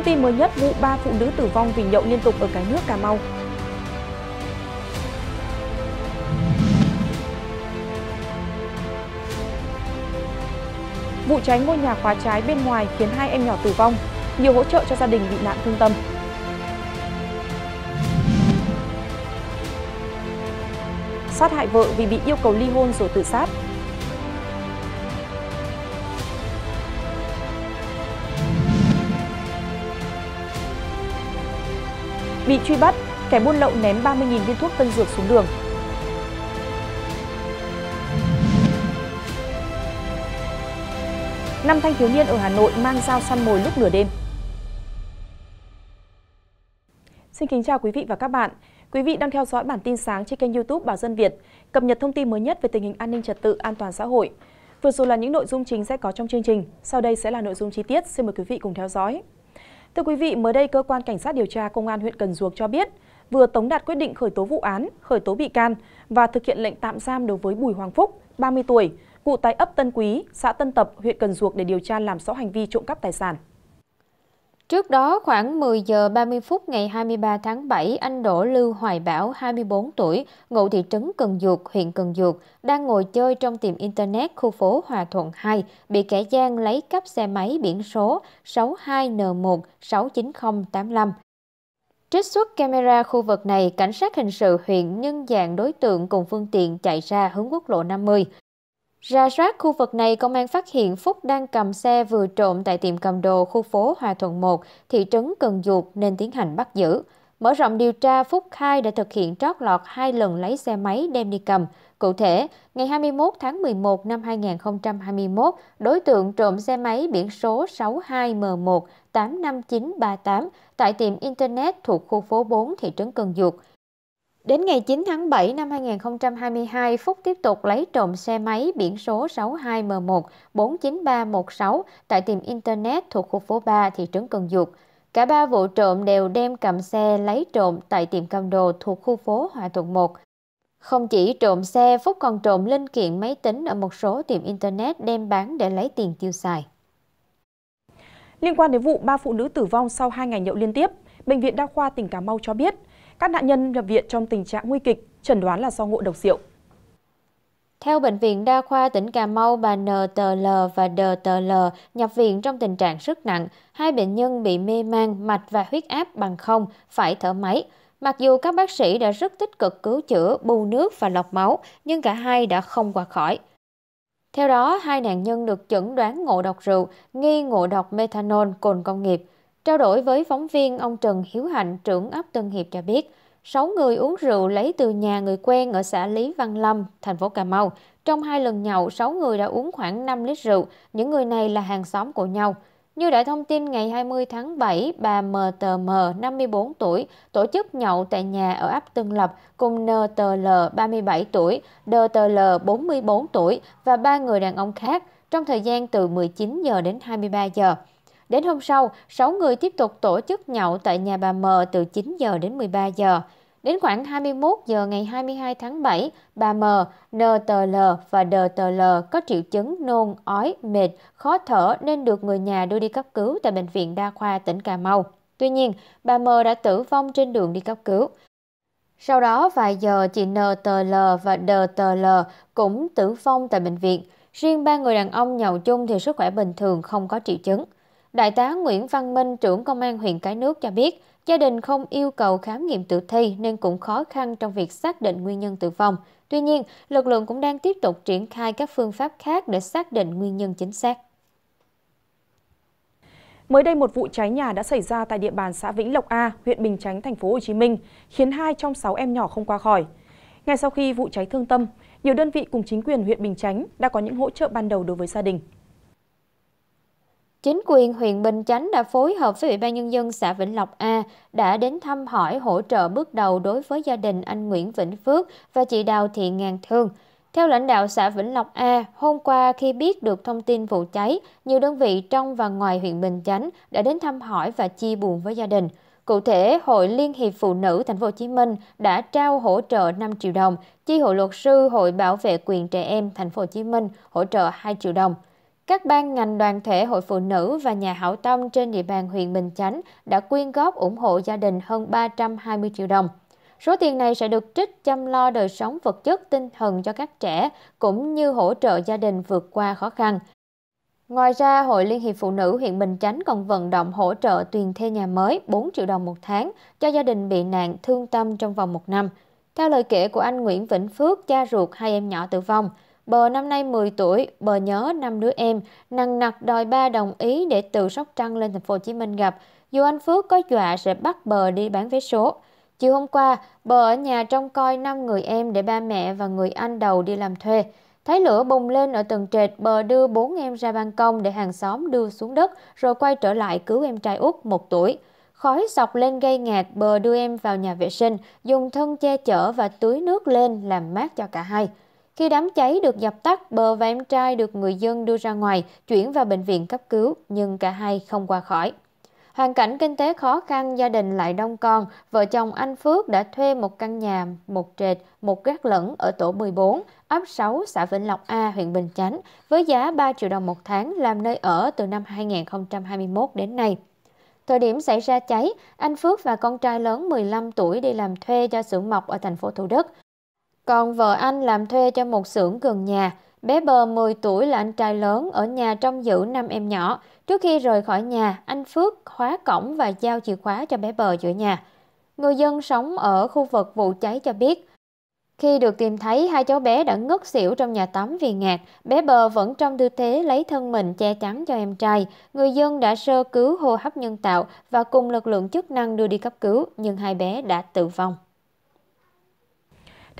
Thông tin mới nhất vụ 3 phụ nữ tử vong vì nhậu liên tục ở cái nước Cà Mau. Vụ cháy ngôi nhà khóa trái bên ngoài khiến hai em nhỏ tử vong, nhiều hỗ trợ cho gia đình bị nạn thương tâm. Sát hại vợ vì bị yêu cầu ly hôn rồi tự sát, Bị truy bắt, kẻ buôn lậu ném 30.000 viên thuốc tân dược xuống đường. Năm thanh thiếu niên ở Hà Nội mang dao săn mồi lúc nửa đêm. Xin kính chào quý vị và các bạn. Quý vị đang theo dõi bản tin sáng trên kênh YouTube Bảo Dân Việt, cập nhật thông tin mới nhất về tình hình an ninh trật tự, an toàn xã hội. Vừa rồi là những nội dung chính sẽ có trong chương trình, sau đây sẽ là nội dung chi tiết, xin mời quý vị cùng theo dõi. Thưa quý vị, mới đây cơ quan cảnh sát điều tra công an huyện Cần Duộc cho biết vừa tống đạt quyết định khởi tố vụ án, khởi tố bị can và thực hiện lệnh tạm giam đối với Bùi Hoàng Phúc, 30 tuổi, cụ tại ấp Tân Quý, xã Tân Tập, huyện Cần Duộc để điều tra làm rõ hành vi trộm cắp tài sản. Trước đó khoảng 10 giờ 30 phút ngày 23 tháng 7, anh Đỗ Lưu Hoài Bảo, 24 tuổi, ngụ thị trấn Cần Duộc, huyện Cần Duộc, đang ngồi chơi trong tiệm Internet khu phố Hòa Thuận 2, bị kẻ gian lấy cắp xe máy biển số 62N1-69085. Trích xuất camera khu vực này, cảnh sát hình sự huyện nhân dạng đối tượng cùng phương tiện chạy ra hướng quốc lộ 50. Ra soát khu vực này, công an phát hiện Phúc đang cầm xe vừa trộm tại tiệm cầm đồ khu phố Hòa Thuận 1, thị trấn Cần Duộc nên tiến hành bắt giữ. Mở rộng điều tra, Phúc khai đã thực hiện trót lọt hai lần lấy xe máy đem đi cầm. Cụ thể, ngày 21 tháng 11 năm 2021, đối tượng trộm xe máy biển số 62M1 85938 tại tiệm Internet thuộc khu phố 4 thị trấn Cần Duộc. Đến ngày 9 tháng 7 năm 2022, Phúc tiếp tục lấy trộm xe máy biển số 62M1 49316 tại tiệm Internet thuộc khu phố 3 thị trấn Cần Duộc. Cả ba vụ trộm đều đem cầm xe lấy trộm tại tiệm cầm đồ thuộc khu phố Hòa Thuận 1. Không chỉ trộm xe, Phúc còn trộm linh kiện máy tính ở một số tiệm Internet đem bán để lấy tiền tiêu xài. Liên quan đến vụ ba phụ nữ tử vong sau 2 ngày nhậu liên tiếp, Bệnh viện Đa khoa tỉnh Cà Mau cho biết – các nạn nhân nhập viện trong tình trạng nguy kịch, chẩn đoán là do ngộ độc rượu. Theo Bệnh viện Đa khoa tỉnh Cà Mau, bà NTL và DTL nhập viện trong tình trạng rất nặng. Hai bệnh nhân bị mê man, mạch và huyết áp bằng không, phải thở máy. Mặc dù các bác sĩ đã rất tích cực cứu chữa, bù nước và lọc máu, nhưng cả hai đã không qua khỏi. Theo đó, hai nạn nhân được chẩn đoán ngộ độc rượu, nghi ngộ độc methanol cồn công nghiệp. Trao đổi với phóng viên, ông Trần Hiếu Hạnh, trưởng ấp Tân Hiệp cho biết, 6 người uống rượu lấy từ nhà người quen ở xã Lý Văn Lâm, thành phố Cà Mau. Trong hai lần nhậu, 6 người đã uống khoảng 5 lít rượu, những người này là hàng xóm của nhau. Như đã thông tin ngày 20 tháng 7, bà MTM 54 tuổi tổ chức nhậu tại nhà ở ấp Tân Lập cùng NTL 37 tuổi, DTL 44 tuổi và ba người đàn ông khác trong thời gian từ 19 giờ đến 23 giờ. Đến hôm sau, 6 người tiếp tục tổ chức nhậu tại nhà bà M từ 9 giờ đến 13 giờ. Đến khoảng 21 giờ ngày 22 tháng 7, bà M, NTL và DTL có triệu chứng nôn, ói, mệt, khó thở nên được người nhà đưa đi cấp cứu tại Bệnh viện Đa khoa tỉnh Cà Mau. Tuy nhiên, bà M đã tử vong trên đường đi cấp cứu. Sau đó vài giờ, chị NTL và DTL cũng tử vong tại bệnh viện. Riêng ba người đàn ông nhậu chung thì sức khỏe bình thường không có triệu chứng. Đại tá Nguyễn Văn Minh, trưởng công an huyện Cái Nước cho biết, gia đình không yêu cầu khám nghiệm tử thi nên cũng khó khăn trong việc xác định nguyên nhân tử vong. Tuy nhiên, lực lượng cũng đang tiếp tục triển khai các phương pháp khác để xác định nguyên nhân chính xác. Mới đây một vụ cháy nhà đã xảy ra tại địa bàn xã Vĩnh Lộc A, huyện Bình Chánh, thành phố Hồ Chí Minh, khiến hai trong sáu em nhỏ không qua khỏi. Ngay sau khi vụ cháy thương tâm, nhiều đơn vị cùng chính quyền huyện Bình Chánh đã có những hỗ trợ ban đầu đối với gia đình. Chính quyền huyện Bình Chánh đã phối hợp với Ủy ban Nhân dân xã Vĩnh Lộc A đã đến thăm hỏi hỗ trợ bước đầu đối với gia đình anh Nguyễn Vĩnh Phước và chị Đào Thị Ngàn Thương. Theo lãnh đạo xã Vĩnh Lộc A, hôm qua khi biết được thông tin vụ cháy, nhiều đơn vị trong và ngoài huyện Bình Chánh đã đến thăm hỏi và chia buồn với gia đình. Cụ thể, Hội Liên hiệp Phụ nữ Thành phố Hồ Chí Minh đã trao hỗ trợ 5 triệu đồng, chi hội luật sư Hội Bảo vệ quyền trẻ em Thành phố Hồ Chí Minh hỗ trợ 2 triệu đồng các ban ngành đoàn thể hội phụ nữ và nhà hảo tâm trên địa bàn huyện Bình Chánh đã quyên góp ủng hộ gia đình hơn 320 triệu đồng. Số tiền này sẽ được trích chăm lo đời sống vật chất tinh thần cho các trẻ, cũng như hỗ trợ gia đình vượt qua khó khăn. Ngoài ra, Hội Liên hiệp Phụ nữ huyện Bình Chánh còn vận động hỗ trợ tiền thuê nhà mới 4 triệu đồng một tháng cho gia đình bị nạn thương tâm trong vòng một năm. Theo lời kể của anh Nguyễn Vĩnh Phước, cha ruột hai em nhỏ tử vong, bờ năm nay 10 tuổi, bờ nhớ năm đứa em, nặng nặc đòi ba đồng ý để từ Sóc Trăng lên thành phố Hồ Chí Minh gặp, dù anh Phước có dọa sẽ bắt bờ đi bán vé số. Chiều hôm qua, bờ ở nhà trông coi năm người em để ba mẹ và người anh đầu đi làm thuê. Thấy lửa bùng lên ở tầng trệt, bờ đưa bốn em ra ban công để hàng xóm đưa xuống đất, rồi quay trở lại cứu em trai út một tuổi. Khói sọc lên gây ngạt, bờ đưa em vào nhà vệ sinh, dùng thân che chở và túi nước lên làm mát cho cả hai. Khi đám cháy được dập tắt, bờ và em trai được người dân đưa ra ngoài, chuyển vào bệnh viện cấp cứu, nhưng cả hai không qua khỏi. Hoàn cảnh kinh tế khó khăn, gia đình lại đông con, vợ chồng anh Phước đã thuê một căn nhà, một trệt, một gác lẫn ở tổ 14, ấp 6, xã Vĩnh Lộc A, huyện Bình Chánh, với giá 3 triệu đồng một tháng làm nơi ở từ năm 2021 đến nay. Thời điểm xảy ra cháy, anh Phước và con trai lớn 15 tuổi đi làm thuê cho xưởng mộc ở thành phố Thủ Đức còn vợ anh làm thuê cho một xưởng gần nhà. Bé bờ 10 tuổi là anh trai lớn ở nhà trong giữ năm em nhỏ. Trước khi rời khỏi nhà, anh Phước khóa cổng và giao chìa khóa cho bé bờ giữa nhà. Người dân sống ở khu vực vụ cháy cho biết, khi được tìm thấy, hai cháu bé đã ngất xỉu trong nhà tắm vì ngạt. Bé bờ vẫn trong tư thế lấy thân mình che chắn cho em trai. Người dân đã sơ cứu hô hấp nhân tạo và cùng lực lượng chức năng đưa đi cấp cứu, nhưng hai bé đã tử vong.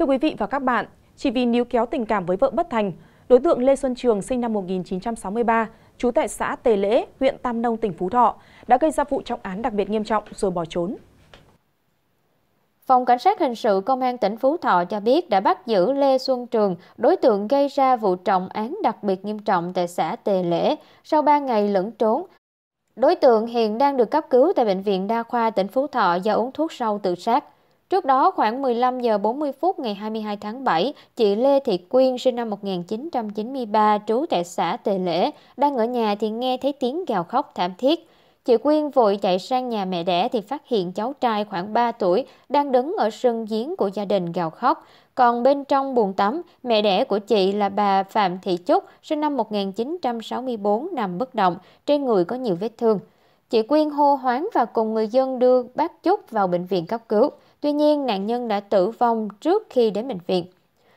Thưa quý vị và các bạn, chỉ vì níu kéo tình cảm với vợ bất thành, đối tượng Lê Xuân Trường sinh năm 1963, trú tại xã Tề Lễ, huyện Tam Nông, tỉnh Phú Thọ, đã gây ra vụ trọng án đặc biệt nghiêm trọng rồi bỏ trốn. Phòng Cảnh sát Hình sự Công an tỉnh Phú Thọ cho biết đã bắt giữ Lê Xuân Trường, đối tượng gây ra vụ trọng án đặc biệt nghiêm trọng tại xã Tề Lễ, sau 3 ngày lẫn trốn. Đối tượng hiện đang được cấp cứu tại Bệnh viện Đa khoa tỉnh Phú Thọ do uống thuốc sâu tự sát. Trước đó khoảng 15 giờ 40 phút ngày 22 tháng 7, chị Lê Thị Quyên sinh năm 1993 trú tại xã Tề Lễ đang ở nhà thì nghe thấy tiếng gào khóc thảm thiết. Chị Quyên vội chạy sang nhà mẹ đẻ thì phát hiện cháu trai khoảng 3 tuổi đang đứng ở sân giếng của gia đình gào khóc. Còn bên trong buồng tắm, mẹ đẻ của chị là bà Phạm Thị Trúc, sinh năm 1964 nằm bất động, trên người có nhiều vết thương. Chị Quyên hô hoáng và cùng người dân đưa bác Trúc vào bệnh viện cấp cứu. Tuy nhiên, nạn nhân đã tử vong trước khi đến bệnh viện.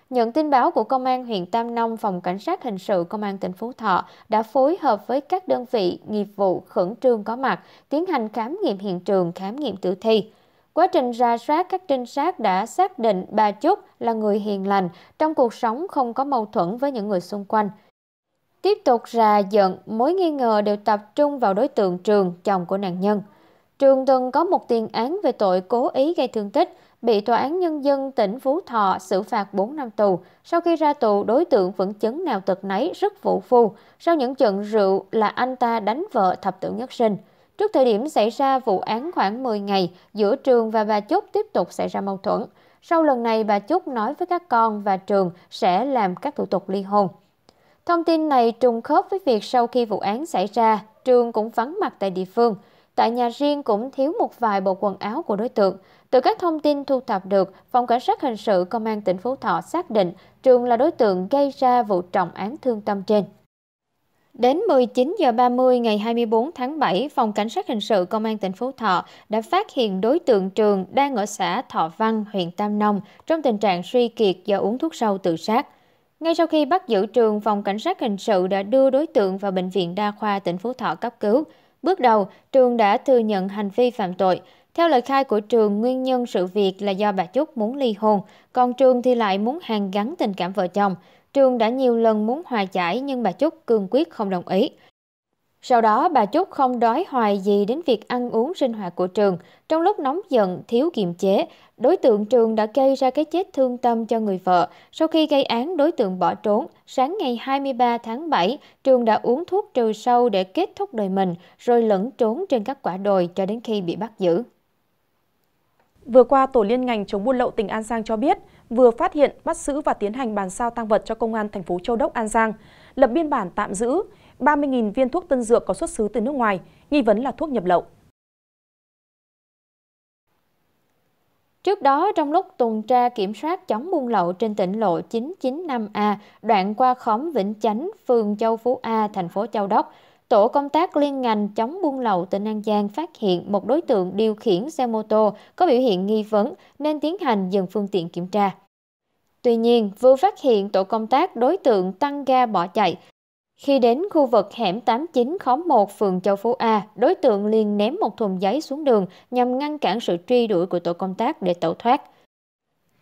Nhận tin báo của Công an huyện Tam Nông, Phòng Cảnh sát Hình sự Công an tỉnh Phú Thọ đã phối hợp với các đơn vị nghiệp vụ khẩn trương có mặt, tiến hành khám nghiệm hiện trường, khám nghiệm tử thi. Quá trình ra soát, các trinh sát đã xác định bà Trúc là người hiền lành, trong cuộc sống không có mâu thuẫn với những người xung quanh. Tiếp tục ra giận, mối nghi ngờ đều tập trung vào đối tượng Trường, chồng của nạn nhân trường từng có một tiền án về tội cố ý gây thương tích, bị Tòa án Nhân dân tỉnh Phú Thọ xử phạt 4 năm tù. Sau khi ra tù, đối tượng vẫn chấn nào tật nấy rất vụ phu. Sau những trận rượu là anh ta đánh vợ thập tử nhất sinh. Trước thời điểm xảy ra vụ án khoảng 10 ngày, giữa trường và bà Trúc tiếp tục xảy ra mâu thuẫn. Sau lần này, bà Trúc nói với các con và trường sẽ làm các thủ tục ly hôn. Thông tin này trùng khớp với việc sau khi vụ án xảy ra, trường cũng vắng mặt tại địa phương – tại nhà riêng cũng thiếu một vài bộ quần áo của đối tượng. Từ các thông tin thu thập được, Phòng Cảnh sát Hình sự Công an tỉnh Phú Thọ xác định Trường là đối tượng gây ra vụ trọng án thương tâm trên. Đến 19 giờ 30 ngày 24 tháng 7, Phòng Cảnh sát Hình sự Công an tỉnh Phú Thọ đã phát hiện đối tượng Trường đang ở xã Thọ Văn, huyện Tam Nông trong tình trạng suy kiệt do uống thuốc sâu tự sát. Ngay sau khi bắt giữ Trường, Phòng Cảnh sát Hình sự đã đưa đối tượng vào Bệnh viện Đa khoa tỉnh Phú Thọ cấp cứu bước đầu trường đã thừa nhận hành vi phạm tội theo lời khai của trường nguyên nhân sự việc là do bà trúc muốn ly hôn còn trường thì lại muốn hàn gắn tình cảm vợ chồng trường đã nhiều lần muốn hòa giải nhưng bà trúc cương quyết không đồng ý sau đó bà Trúc không đói hoài gì đến việc ăn uống sinh hoạt của Trường. Trong lúc nóng giận, thiếu kiềm chế, đối tượng Trường đã gây ra cái chết thương tâm cho người vợ. Sau khi gây án, đối tượng bỏ trốn. Sáng ngày 23 tháng 7, Trường đã uống thuốc trừ sâu để kết thúc đời mình, rồi lẫn trốn trên các quả đồi cho đến khi bị bắt giữ. Vừa qua, Tổ liên ngành chống buôn lậu tỉnh An Giang cho biết, vừa phát hiện, bắt giữ và tiến hành bàn giao tăng vật cho Công an thành phố Châu Đốc An Giang, lập biên bản tạm giữ, 30.000 viên thuốc tân dược có xuất xứ từ nước ngoài, nghi vấn là thuốc nhập lậu. Trước đó, trong lúc tuần tra kiểm soát chống buôn lậu trên tỉnh lộ 995A, đoạn qua khóm Vĩnh Chánh, phường Châu Phú A, thành phố Châu Đốc, Tổ công tác liên ngành chống buôn lậu tỉnh An Giang phát hiện một đối tượng điều khiển xe mô tô có biểu hiện nghi vấn nên tiến hành dừng phương tiện kiểm tra. Tuy nhiên, vừa phát hiện tổ công tác đối tượng tăng ga bỏ chạy khi đến khu vực hẻm 89 khóm 1 phường Châu Phú A, đối tượng liền ném một thùng giấy xuống đường nhằm ngăn cản sự truy đuổi của tổ công tác để tẩu thoát.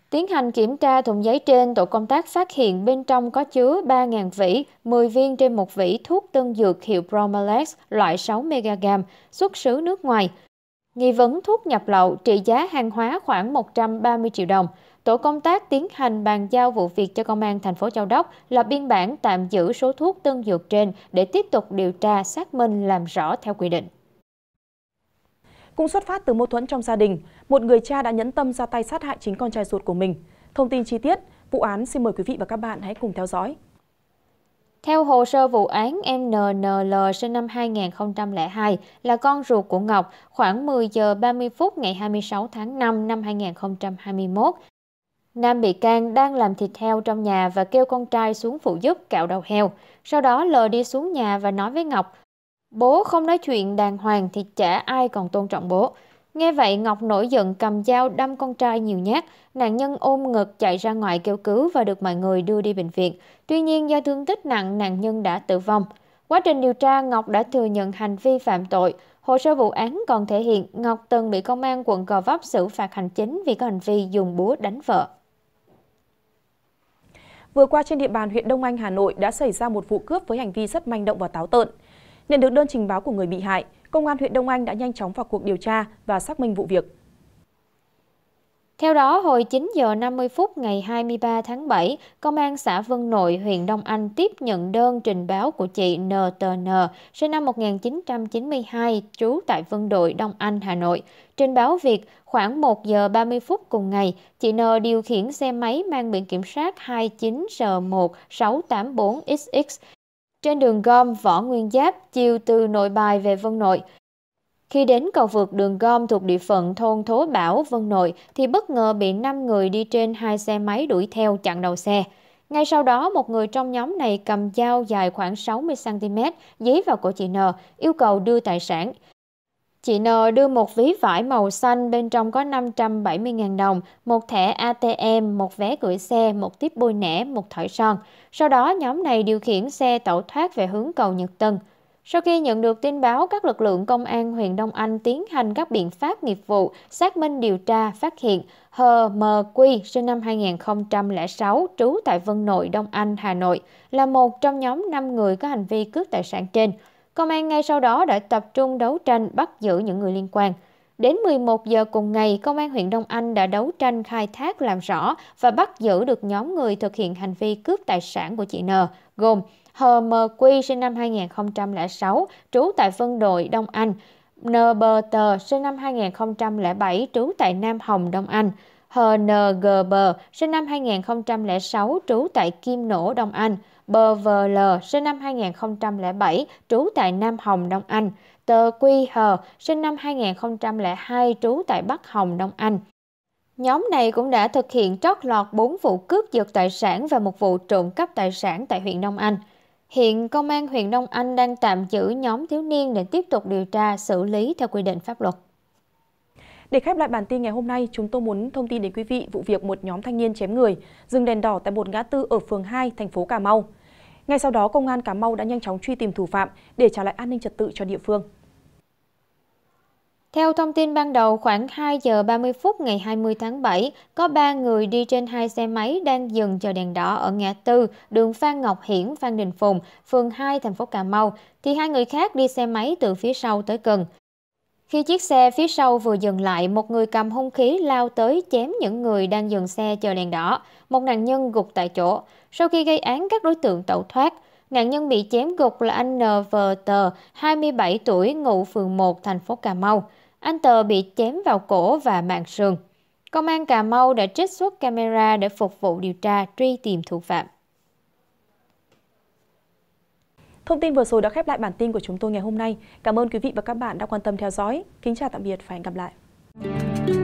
Tiến hành kiểm tra thùng giấy trên, tổ công tác phát hiện bên trong có chứa 3.000 vỉ, 10 viên trên một vỉ thuốc tân dược hiệu bromalex loại 6mg, xuất xứ nước ngoài. Nghi vấn thuốc nhập lậu trị giá hàng hóa khoảng 130 triệu đồng tổ công tác tiến hành bàn giao vụ việc cho công an thành phố Châu Đốc lập biên bản tạm giữ số thuốc tân dược trên để tiếp tục điều tra xác minh làm rõ theo quy định. Cũng xuất phát từ mâu thuẫn trong gia đình, một người cha đã nhẫn tâm ra tay sát hại chính con trai ruột của mình. Thông tin chi tiết, vụ án xin mời quý vị và các bạn hãy cùng theo dõi. Theo hồ sơ vụ án, em NNL sinh năm 2002 là con ruột của Ngọc. Khoảng 10 giờ 30 phút ngày 26 tháng 5 năm 2021, Nam bị can đang làm thịt heo trong nhà và kêu con trai xuống phụ giúp cạo đầu heo. Sau đó lờ đi xuống nhà và nói với Ngọc, bố không nói chuyện đàng hoàng thì chả ai còn tôn trọng bố. Nghe vậy Ngọc nổi giận cầm dao đâm con trai nhiều nhát, nạn nhân ôm ngực chạy ra ngoài kêu cứu và được mọi người đưa đi bệnh viện. Tuy nhiên do thương tích nặng nạn nhân đã tử vong. Quá trình điều tra Ngọc đã thừa nhận hành vi phạm tội. Hồ sơ vụ án còn thể hiện Ngọc từng bị công an quận Gò Vấp xử phạt hành chính vì có hành vi dùng búa đánh vợ vừa qua trên địa bàn huyện Đông Anh, Hà Nội đã xảy ra một vụ cướp với hành vi rất manh động và táo tợn. Nhận được đơn trình báo của người bị hại, Công an huyện Đông Anh đã nhanh chóng vào cuộc điều tra và xác minh vụ việc. Theo đó, hồi 9 giờ 50 phút ngày 23 tháng 7, Công an xã Vân Nội, huyện Đông Anh tiếp nhận đơn trình báo của chị NTN, sinh năm 1992, trú tại Vân Đội, Đông Anh, Hà Nội. Trình báo việc khoảng 1 giờ 30 phút cùng ngày, chị N điều khiển xe máy mang biển kiểm soát 29R1684XX trên đường gom Võ Nguyên Giáp, chiều từ nội bài về Vân Nội. Khi đến cầu vượt đường gom thuộc địa phận thôn Thố Bảo, Vân Nội thì bất ngờ bị năm người đi trên hai xe máy đuổi theo chặn đầu xe. Ngay sau đó, một người trong nhóm này cầm dao dài khoảng 60cm dí vào cổ chị N, yêu cầu đưa tài sản. Chị N đưa một ví vải màu xanh bên trong có 570.000 đồng, một thẻ ATM, một vé gửi xe, một tiếp bôi nẻ, một thỏi son. Sau đó nhóm này điều khiển xe tẩu thoát về hướng cầu Nhật Tân sau khi nhận được tin báo, các lực lượng công an huyện Đông Anh tiến hành các biện pháp nghiệp vụ, xác minh điều tra, phát hiện Hờ M Quy sinh năm 2006 trú tại Vân Nội, Đông Anh, Hà Nội là một trong nhóm 5 người có hành vi cướp tài sản trên. Công an ngay sau đó đã tập trung đấu tranh bắt giữ những người liên quan đến 11 giờ cùng ngày công an huyện đông anh đã đấu tranh khai thác làm rõ và bắt giữ được nhóm người thực hiện hành vi cướp tài sản của chị n gồm hờ m quy sinh năm 2006 trú tại vân đội đông anh n b nbt sinh năm 2007 trú tại nam hồng đông anh H.N.G.B sinh năm 2006 trú tại Kim Nỗ Đông Anh, B.V.L sinh năm 2007 trú tại Nam Hồng Đông Anh, tờ Quy Hờ, sinh năm 2002, trú tại Bắc Hồng, Đông Anh. Nhóm này cũng đã thực hiện trót lọt 4 vụ cướp giật tài sản và một vụ trộm cắp tài sản tại huyện Đông Anh. Hiện công an huyện Đông Anh đang tạm giữ nhóm thiếu niên để tiếp tục điều tra xử lý theo quy định pháp luật. Để khép lại bản tin ngày hôm nay, chúng tôi muốn thông tin đến quý vị vụ việc một nhóm thanh niên chém người, dừng đèn đỏ tại một ngã tư ở phường 2, thành phố Cà Mau. Ngay sau đó, công an Cà Mau đã nhanh chóng truy tìm thủ phạm để trả lại an ninh trật tự cho địa phương. Theo thông tin ban đầu, khoảng 2 giờ 30 phút ngày 20 tháng 7, có 3 người đi trên hai xe máy đang dừng chờ đèn đỏ ở ngã tư đường Phan Ngọc Hiển, Phan Đình Phùng, phường 2, thành phố Cà Mau, thì hai người khác đi xe máy từ phía sau tới gần. Khi chiếc xe phía sau vừa dừng lại, một người cầm hung khí lao tới chém những người đang dừng xe chờ đèn đỏ. Một nạn nhân gục tại chỗ. Sau khi gây án, các đối tượng tẩu thoát. Nạn nhân bị chém gục là anh NVT, 27 tuổi, ngụ phường 1, thành phố Cà Mau. Anh Tờ bị chém vào cổ và mạng sườn. Công an Cà Mau đã trích xuất camera để phục vụ điều tra truy tìm thủ phạm. Thông tin vừa rồi đã khép lại bản tin của chúng tôi ngày hôm nay. Cảm ơn quý vị và các bạn đã quan tâm theo dõi. Kính chào tạm biệt và hẹn gặp lại.